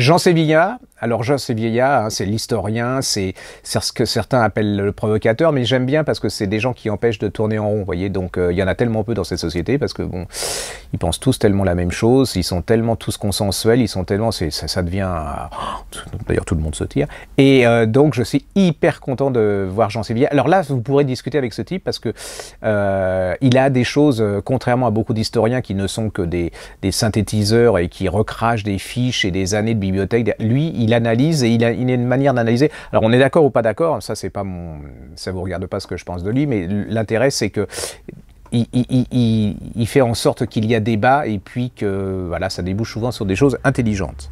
Jean Sévilla, alors Jean Sévilla, hein, c'est l'historien, c'est ce que certains appellent le provocateur, mais j'aime bien parce que c'est des gens qui empêchent de tourner en rond, vous voyez, donc euh, il y en a tellement peu dans cette société parce que bon, ils pensent tous tellement la même chose, ils sont tellement tous consensuels, ils sont tellement, ça, ça, devient, oh, d'ailleurs tout le monde se tire. Et euh, donc je suis hyper content de voir Jean Sévilla. Alors là, vous pourrez discuter avec ce type parce que euh, il a des choses, euh, contrairement à beaucoup d'historiens qui ne sont que des, synthétiseurs et qui recrachent des fiches et des années de bibliothèque. Lui, il analyse et il a, il a une manière d'analyser. Alors on est d'accord ou pas d'accord, ça c'est pas mon, ça vous regarde pas ce que je pense de lui, mais l'intérêt c'est que il, fait en sorte qu'il y a débat et puis que voilà, ça débouche souvent sur des choses intelligentes.